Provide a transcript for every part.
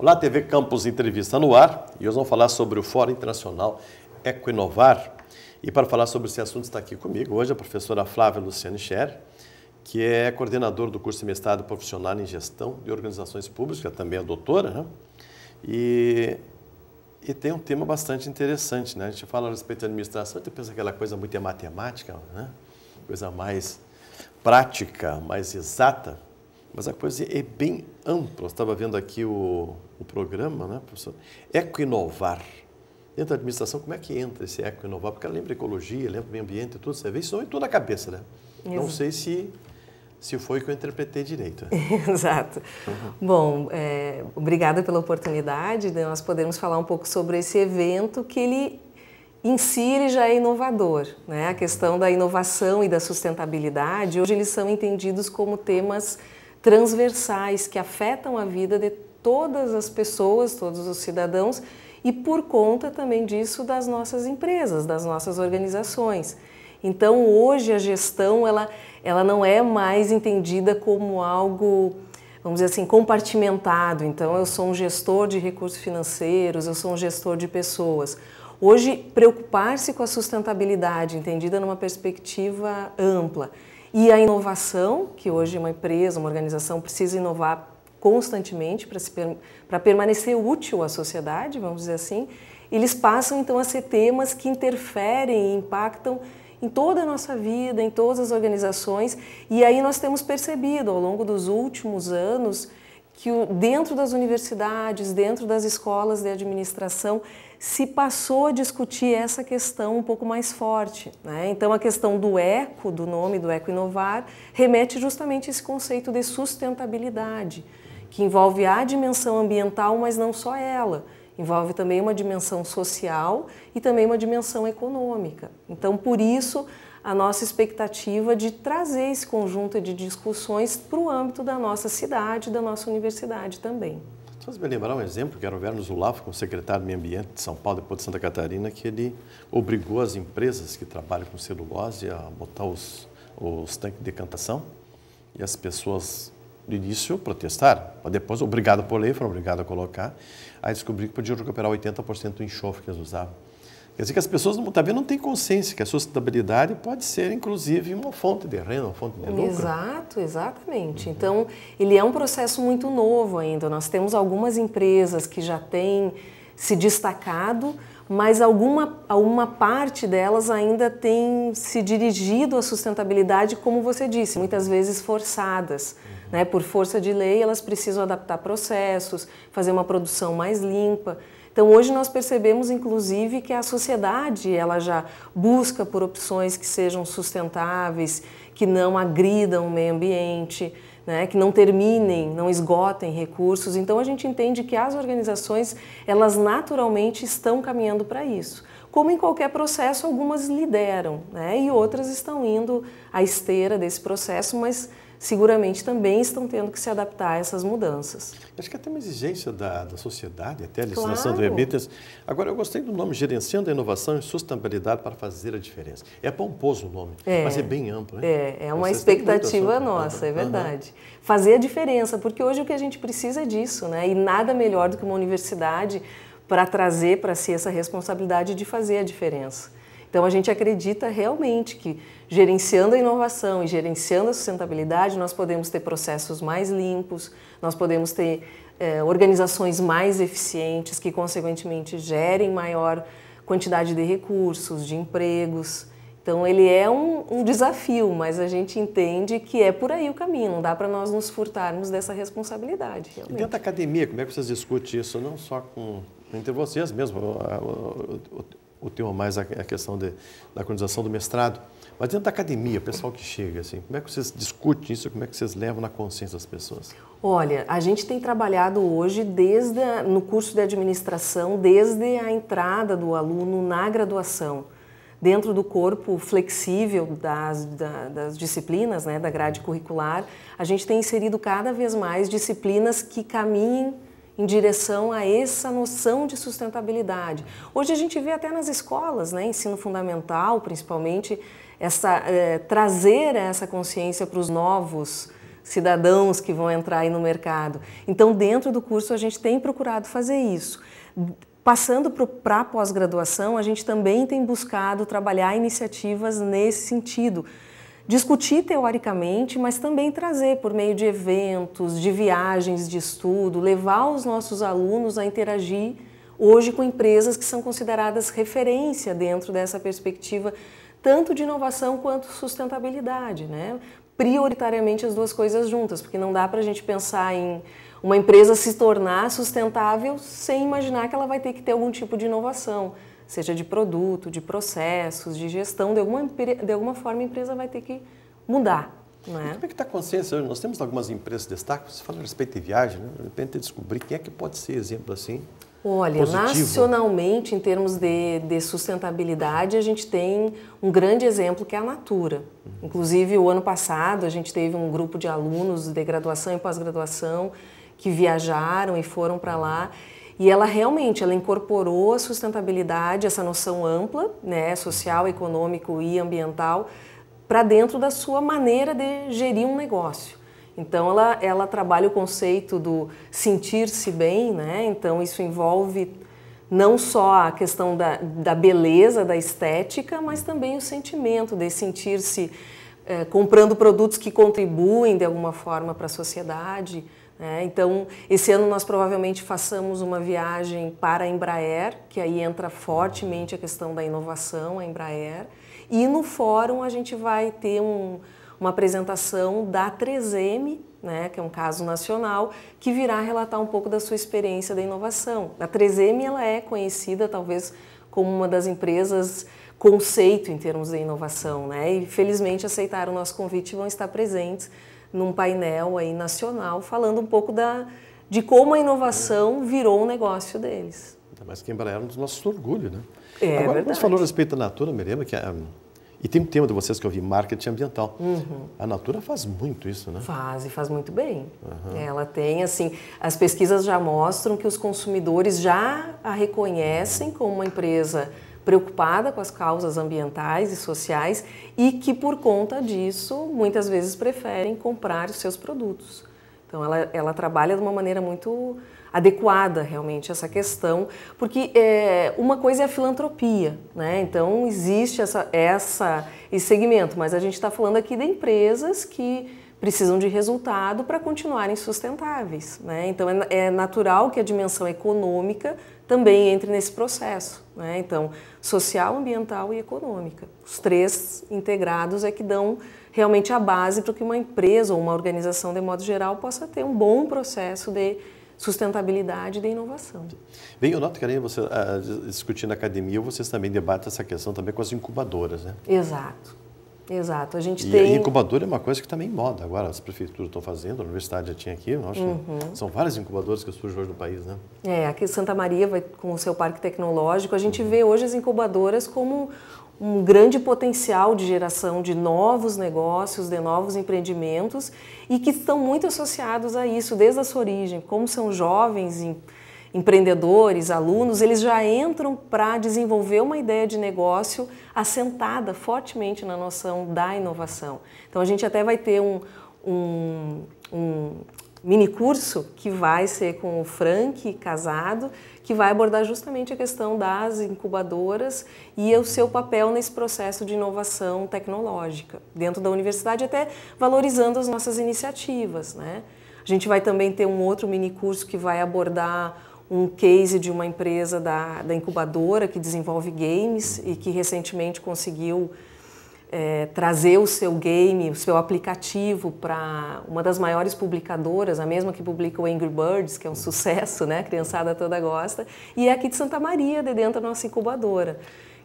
Olá, TV Campus Entrevista no ar e hoje vamos falar sobre o Fórum Internacional Ecoinovar. E para falar sobre esse assunto está aqui comigo hoje a professora Flávia Luciane Scher, que é coordenadora do curso de mestrado profissional em gestão de organizações públicas, também é doutora, né? E, e tem um tema bastante interessante, né? A gente fala a respeito da administração, você pensa aquela coisa muito é matemática, né? Coisa mais prática, mais exata mas a coisa é bem ampla. Eu estava vendo aqui o, o programa, né, professor? Ecoinovar. Dentro da administração, como é que entra esse ecoinovar? Porque ela lembra ecologia, lembra meio ambiente, tudo, você vê, isso não na cabeça, né? Não sei se, se foi que eu interpretei direito. Exato. Uhum. Bom, é, obrigada pela oportunidade de nós podermos falar um pouco sobre esse evento que ele em si ele já é inovador. Né? A questão da inovação e da sustentabilidade, hoje eles são entendidos como temas transversais que afetam a vida de todas as pessoas, todos os cidadãos e por conta também disso das nossas empresas, das nossas organizações. Então hoje a gestão ela, ela não é mais entendida como algo, vamos dizer assim, compartimentado. Então eu sou um gestor de recursos financeiros, eu sou um gestor de pessoas. Hoje preocupar-se com a sustentabilidade, entendida numa perspectiva ampla e a inovação, que hoje uma empresa, uma organização precisa inovar constantemente para, se, para permanecer útil à sociedade, vamos dizer assim, eles passam então a ser temas que interferem e impactam em toda a nossa vida, em todas as organizações. E aí nós temos percebido ao longo dos últimos anos que dentro das universidades, dentro das escolas de administração, se passou a discutir essa questão um pouco mais forte. Né? Então, a questão do eco, do nome do Eco Inovar, remete justamente a esse conceito de sustentabilidade, que envolve a dimensão ambiental, mas não só ela. Envolve também uma dimensão social e também uma dimensão econômica. Então, por isso, a nossa expectativa de trazer esse conjunto de discussões para o âmbito da nossa cidade, da nossa universidade também faz me lembrar um exemplo que era o Verno com o secretário do Meio Ambiente de São Paulo, depois de Santa Catarina, que ele obrigou as empresas que trabalham com celulose a botar os, os tanques de decantação e as pessoas no início protestaram, mas depois, obrigado por lei, foram obrigados a colocar. Aí descobri que podiam recuperar 80% do enxofre que eles usavam. Quer dizer que as pessoas também não têm consciência que a sustentabilidade pode ser, inclusive, uma fonte de renda, uma fonte de lucro. Exato, exatamente. Uhum. Então, ele é um processo muito novo ainda. Nós temos algumas empresas que já têm se destacado, mas alguma, alguma parte delas ainda tem se dirigido à sustentabilidade, como você disse, muitas vezes forçadas. Uhum. Né? Por força de lei, elas precisam adaptar processos, fazer uma produção mais limpa. Então hoje nós percebemos inclusive que a sociedade ela já busca por opções que sejam sustentáveis, que não agridam o meio ambiente, né, que não terminem, não esgotem recursos. Então a gente entende que as organizações elas naturalmente estão caminhando para isso. Como em qualquer processo, algumas lideram né, e outras estão indo à esteira desse processo, mas seguramente também estão tendo que se adaptar a essas mudanças. Acho que até uma exigência da, da sociedade, até a legislação claro. do EMITES. Agora, eu gostei do nome, Gerenciando a Inovação e Sustentabilidade para Fazer a Diferença. É pomposo o nome, é, mas é bem amplo. É, é uma Vocês expectativa nossa, é verdade. Uhum. Fazer a diferença, porque hoje o que a gente precisa é disso, né? E nada melhor do que uma universidade para trazer para si essa responsabilidade de fazer a diferença. Então a gente acredita realmente que gerenciando a inovação e gerenciando a sustentabilidade, nós podemos ter processos mais limpos, nós podemos ter eh, organizações mais eficientes que, consequentemente, gerem maior quantidade de recursos, de empregos. Então ele é um, um, desafio, mas a gente entende que é por aí o caminho, não dá para nós nos furtarmos dessa responsabilidade. Realmente. E dentro da academia, como é que vocês discutem isso? Não só com, entre vocês mesmo, o, o tema mais é a questão de, da colonização do mestrado, mas dentro da academia, o pessoal que chega, assim, como é que vocês discutem isso, como é que vocês levam na consciência das pessoas? Olha, a gente tem trabalhado hoje desde a, no curso de administração, desde a entrada do aluno na graduação, dentro do corpo flexível das, da, das disciplinas, né, da grade curricular, a gente tem inserido cada vez mais disciplinas que caminhem em direção a essa noção de sustentabilidade. Hoje a gente vê até nas escolas, né, ensino fundamental, principalmente, essa, é, trazer essa consciência para os novos cidadãos que vão entrar aí no mercado. Então, dentro do curso, a gente tem procurado fazer isso. Passando para a pós-graduação, a gente também tem buscado trabalhar iniciativas nesse sentido, discutir teoricamente, mas também trazer por meio de eventos, de viagens de estudo, levar os nossos alunos a interagir hoje com empresas que são consideradas referência dentro dessa perspectiva tanto de inovação quanto sustentabilidade, né? Prioritariamente as duas coisas juntas, porque não dá para a gente pensar em uma empresa se tornar sustentável sem imaginar que ela vai ter que ter algum tipo de inovação seja de produto, de processos, de gestão, de alguma, de alguma forma a empresa vai ter que mudar. Né? Como é que está a consciência hoje? Nós temos algumas empresas de destaque, você fala a respeito de viagem, né? de repente descobrir quem é que pode ser exemplo assim. Olha, positivo. nacionalmente, em termos de, de, sustentabilidade, a gente tem um grande exemplo que é a Natura. Uhum. Inclusive, o ano passado, a gente teve um grupo de alunos de graduação e pós-graduação que viajaram e foram para lá. E ela realmente, ela incorporou a sustentabilidade, essa noção ampla, né, social, econômico e ambiental, para dentro da sua maneira de gerir um negócio. Então ela, ela trabalha o conceito do sentir-se bem, né? Então isso envolve não só a questão da, da beleza, da estética, mas também o sentimento de sentir-se eh, comprando produtos que contribuem de alguma forma para a sociedade. É, então, esse ano nós provavelmente façamos uma viagem para a Embraer, que aí entra fortemente a questão da inovação, a Embraer. E no fórum a gente vai ter um, uma apresentação da 3M, né, que é um caso nacional, que virá relatar um pouco da sua experiência da inovação. A 3M ela é conhecida talvez como uma das empresas conceito em termos de inovação, né? E felizmente aceitaram o nosso convite e vão estar presentes num painel aí nacional falando um pouco da, de como a inovação virou um negócio deles. Mas que a Embraer é um dos nossos orgulhos, né? É Agora, verdade. você falou a respeito da Natura, me que... Um, é, e tem um tema de vocês que eu vi, marketing ambiental. Uhum. A Natura faz muito isso, né? Faz, e faz muito bem. Uhum. Ela tem, assim, as pesquisas já mostram que os consumidores já a reconhecem como uma empresa preocupada com as causas ambientais e sociais e que, por conta disso, muitas vezes preferem comprar os seus produtos. Então, ela, ela trabalha de uma maneira muito adequada realmente essa questão, porque é, uma coisa é a filantropia, né? Então existe essa, essa esse segmento, mas a gente está falando aqui de empresas que precisam de resultado para continuarem sustentáveis, né? Então é, é natural que a dimensão econômica também entre nesse processo. Né? Então, social, ambiental e econômica. Os três integrados é que dão realmente a base para que uma empresa ou uma organização, de modo geral, possa ter um bom processo de sustentabilidade e de inovação. Bem, eu noto que além de você uh, ah, discutir na academia, vocês também debatem essa questão também com as incubadoras, né? Exato. Exato. A gente e, tem... E incubador é uma coisa que também tá moda. Agora as prefeituras estão fazendo, a universidade já tinha aqui. Acho uhum. São várias incubadoras que surgem hoje no país, né? É, aqui Santa Maria vai com o seu parque tecnológico. A gente uhum. vê hoje as incubadoras como um grande potencial de geração de novos negócios, de novos empreendimentos e que estão muito associados a isso desde a sua origem. Como são jovens em empreendedores, alunos, eles já entram para desenvolver uma ideia de negócio assentada fortemente na noção da inovação. Então a gente até vai ter um, um, um mini curso que vai ser com o Frank Casado, que vai abordar justamente a questão das incubadoras e o seu papel nesse processo de inovação tecnológica dentro da universidade, até valorizando as nossas iniciativas, né? A gente vai também ter um outro mini curso que vai abordar um case de uma empresa da, da incubadora que desenvolve games e que recentemente conseguiu é, trazer o seu game, o seu aplicativo para uma das maiores publicadoras, a mesma que publica o Angry Birds, que é um sucesso, né? A criançada toda gosta. E é aqui de Santa Maria, de dentro da nossa incubadora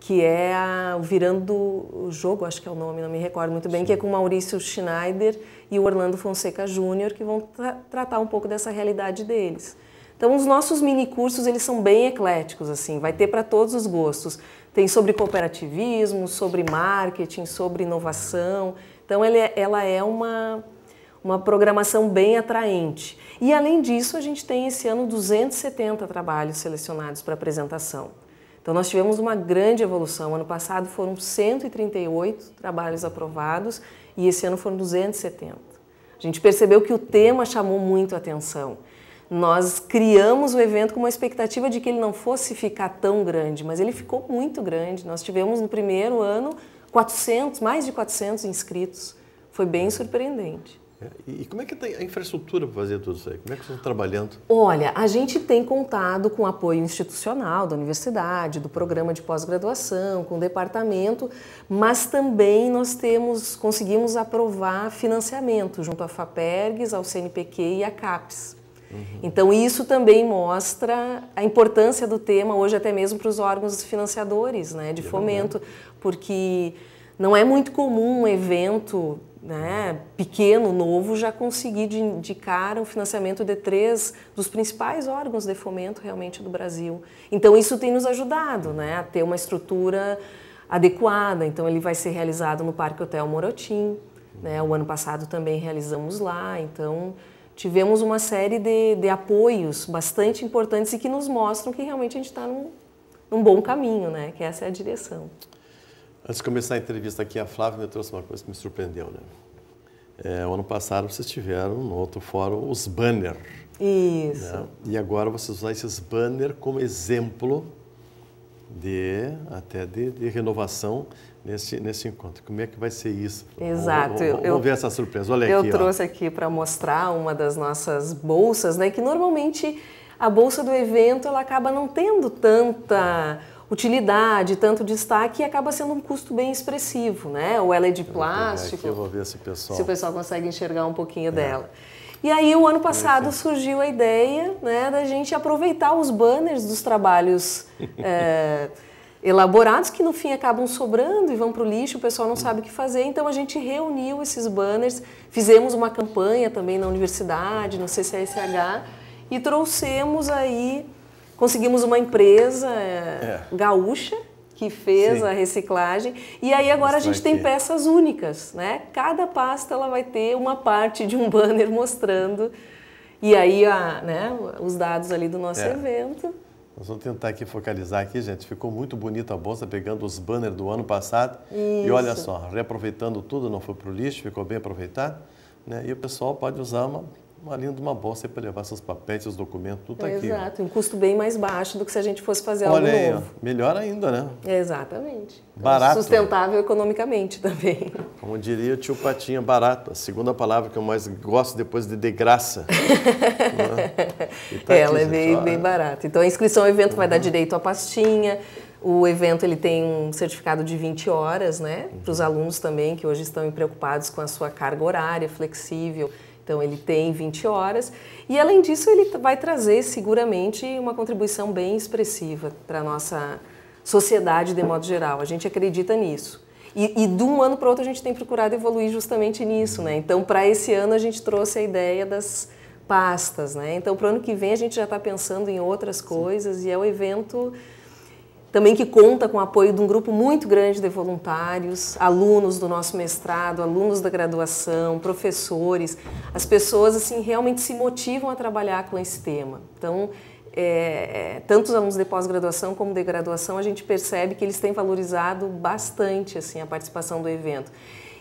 que é o Virando o Jogo, acho que é o nome, não me recordo muito bem, Sim. que é com Maurício Schneider e o Orlando Fonseca Júnior, que vão tra tratar um pouco dessa realidade deles. Então os nossos mini cursos eles são bem ecléticos assim, vai ter para todos os gostos. Tem sobre cooperativismo, sobre marketing, sobre inovação. Então ele, é, ela é uma uma programação bem atraente. E além disso, a gente tem esse ano 270 trabalhos selecionados para apresentação. Então nós tivemos uma grande evolução. Ano passado foram 138 trabalhos aprovados e esse ano foram 270. A gente percebeu que o tema chamou muito a atenção. Nós criamos o evento com uma expectativa de que ele não fosse ficar tão grande, mas ele ficou muito grande. Nós tivemos no primeiro ano 400, mais de 400 inscritos. Foi bem é. surpreendente. É, e como é que tem a infraestrutura para fazer tudo isso aí? Como é que vocês estão trabalhando? Olha, a gente tem contado com apoio institucional da universidade, do programa de pós-graduação, com o departamento, mas também nós temos, conseguimos aprovar financiamento junto à FAPERGS, ao CNPq e à CAPES. Uhum. Então, isso também mostra a importância do tema hoje, até mesmo para os órgãos financiadores né, de é fomento, porque não é muito comum um evento né, pequeno, novo, já conseguir de, de cara um financiamento de três dos principais órgãos de fomento realmente do Brasil. Então, isso tem nos ajudado né, a ter uma estrutura adequada. Então, ele vai ser realizado no Parque Hotel Morotim. Né? O ano passado também realizamos lá. Então, tivemos uma série de, de apoios bastante importantes e que nos mostram que realmente a gente está num, num bom caminho, né? Que essa é a direção. Antes de começar a entrevista aqui, a Flávia me trouxe uma coisa que me surpreendeu, né? É, o ano passado vocês tiveram no outro fórum os banners. Isso. Né? E agora vocês usam esses banners como exemplo de até de, de renovação nesse, nesse encontro. Como é que vai ser isso? Exato. Vamos, vamos, vamos ver essa surpresa. Olha eu aqui. Eu trouxe ó. aqui para mostrar uma das nossas bolsas, né? Que normalmente a bolsa do evento ela acaba não tendo tanta utilidade, tanto destaque e acaba sendo um custo bem expressivo, né? Ou ela é de plástico. eu vou ver se o pessoal. Se o pessoal consegue enxergar um pouquinho é. dela. E aí, o ano passado surgiu a ideia né, da gente aproveitar os banners dos trabalhos. é, elaborados que no fim acabam sobrando e vão para o lixo, o pessoal não sabe o que fazer. Então a gente reuniu esses banners, fizemos uma campanha também na universidade, no CCSH e trouxemos aí, conseguimos uma empresa eh, é. gaúcha que fez Sim. a reciclagem e aí agora a gente tem peças únicas, né? Cada pasta ela vai ter uma parte de um banner mostrando e aí a, né, os dados ali do nosso é. evento. Nós vamos tentar aqui focalizar aqui, gente. Ficou muito bonita a bolsa, pegando os banners do ano passado. Isso. E olha só, reaproveitando tudo, não foi para o lixo, ficou bem aproveitado. Né? E o pessoal pode usar uma uma linha de uma bolsa para levar seus papéis, seus documentos, tudo é, aqui. Exato, ó. um custo bem mais baixo do que se a gente fosse fazer Olha algo aí, novo. Ó, melhor ainda, né? É, exatamente. Então, barato. Então, sustentável economicamente também. Como diria o tio Patinha, barato. A segunda palavra que eu mais gosto depois de de graça. Né? tá é, Ela aqui, é bem, gente, bem barata. Então a inscrição ao evento uhum. vai dar uhum. direito à pastinha, o evento ele tem um certificado de 20 horas, né? Para os uhum. alunos também que hoje estão preocupados com a sua carga horária flexível. Então ele tem 20 horas e além disso ele vai trazer seguramente uma contribuição bem expressiva para a nossa sociedade de modo geral. A gente acredita nisso. E, e de um ano para outro a gente tem procurado evoluir justamente nisso, né? Então para esse ano a gente trouxe a ideia das pastas, né? Então para o ano que vem a gente já está pensando em outras coisas Sim. e é o evento também que conta com o apoio de um grupo muito grande de voluntários, alunos do nosso mestrado, alunos da graduação, professores. As pessoas assim realmente se motivam a trabalhar com esse tema. Então, é, é tanto os alunos de pós-graduação como de graduação, a gente percebe que eles têm valorizado bastante assim a participação do evento.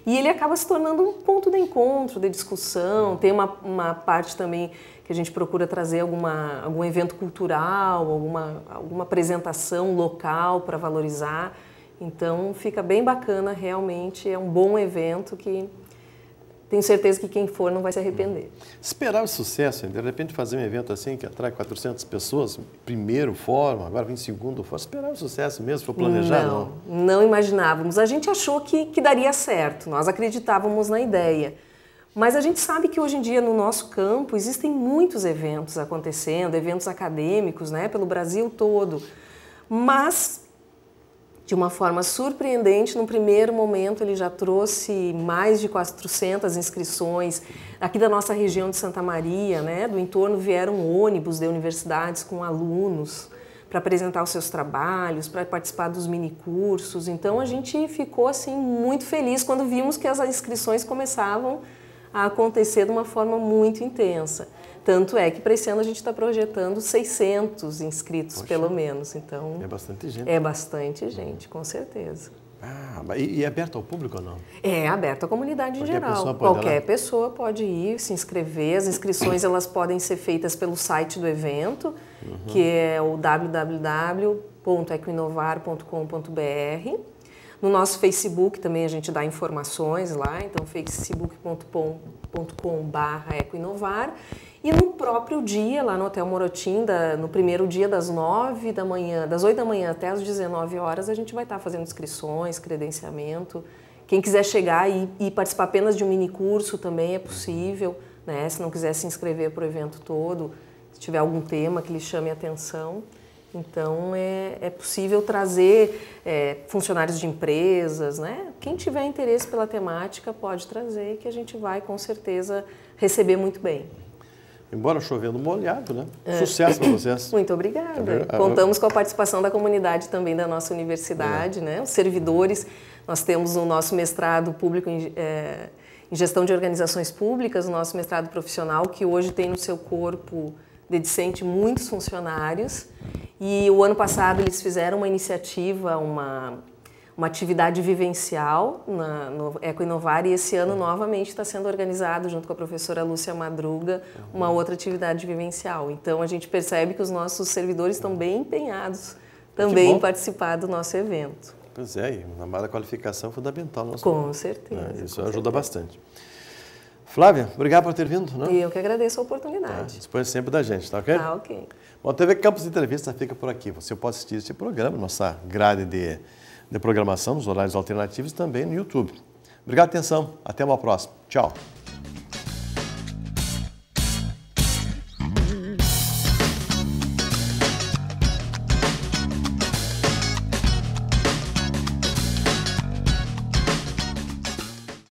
E ele acaba se tornando um ponto de encontro, de discussão. Tem uma, uma parte também que a gente procura trazer alguma, algum evento cultural, alguma, alguma apresentação local para valorizar. Então fica bem bacana, realmente. É um bom evento que tenho certeza que quem for não vai se arrepender. Esperar o sucesso, de repente fazer um evento assim que atrai 400 pessoas, primeiro fórum, agora vem segundo fórum, esperar o sucesso mesmo, foi planejar não? Não, não imaginávamos. A gente achou que, que daria certo, nós acreditávamos na ideia. Mas a gente sabe que hoje em dia no nosso campo existem muitos eventos acontecendo, eventos acadêmicos, né, pelo Brasil todo. Mas de uma forma surpreendente. No primeiro momento, ele já trouxe mais de 400 inscrições. Aqui da nossa região de Santa Maria, né, do entorno, vieram ônibus de universidades com alunos para apresentar os seus trabalhos, para participar dos minicursos. Então, a gente ficou assim muito feliz quando vimos que as inscrições começavam a acontecer de uma forma muito intensa. Tanto é que para esse ano a gente está projetando 600 inscritos, Poxa, pelo menos. Então é bastante gente. É bastante gente, com certeza. Ah, e é aberto ao público ou não? É aberto à comunidade Qualquer em geral. Pessoa Qualquer pessoa pode ir, se inscrever. As inscrições elas podem ser feitas pelo site do evento, uhum. que é o www.equinovar.com.br. No nosso Facebook também a gente dá informações lá, então facebook.com.br. ecoinovar e no próprio dia, lá no Hotel Morotinda, no primeiro dia das 9 da manhã, das 8 da manhã até as 19 horas, a gente vai estar tá fazendo inscrições, credenciamento. Quem quiser chegar e, e participar apenas de um mini curso também é possível, né? Se não quiser se inscrever para o evento todo, se tiver algum tema que lhe chame a atenção. Então é, é possível trazer é, funcionários de empresas, né? Quem tiver interesse pela temática pode trazer, que a gente vai com certeza receber muito bem. Embora chovendo molhado, né? É. Sucesso para vocês. Muito obrigada. É Contamos com a participação da comunidade também da nossa universidade, é. né? Os servidores. Nós temos o nosso mestrado público em, é, em gestão de organizações públicas, o nosso mestrado profissional, que hoje tem no seu corpo de muitos funcionários. E o ano passado eles fizeram uma iniciativa, uma uma atividade vivencial na, no Eco Inovar e esse ano uhum. novamente está sendo organizado junto com a professora Lúcia Madruga uhum. uma outra atividade vivencial. Então a gente percebe que os nossos servidores estão uhum. bem empenhados também em participar do nosso evento. Pois é, e mala qualificação é fundamental. No nosso com né? certeza. Isso com ajuda certeza. bastante. Flávia, obrigado por ter vindo. Né? eu que agradeço a oportunidade. É, dispõe sempre da gente, tá ok? Tá ok. Bom, a TV Campos Entrevista fica por aqui. Você pode assistir esse programa, nossa grade de de programação nos horários alternativos e também no YouTube. Obrigado atenção. Até uma próxima. Tchau.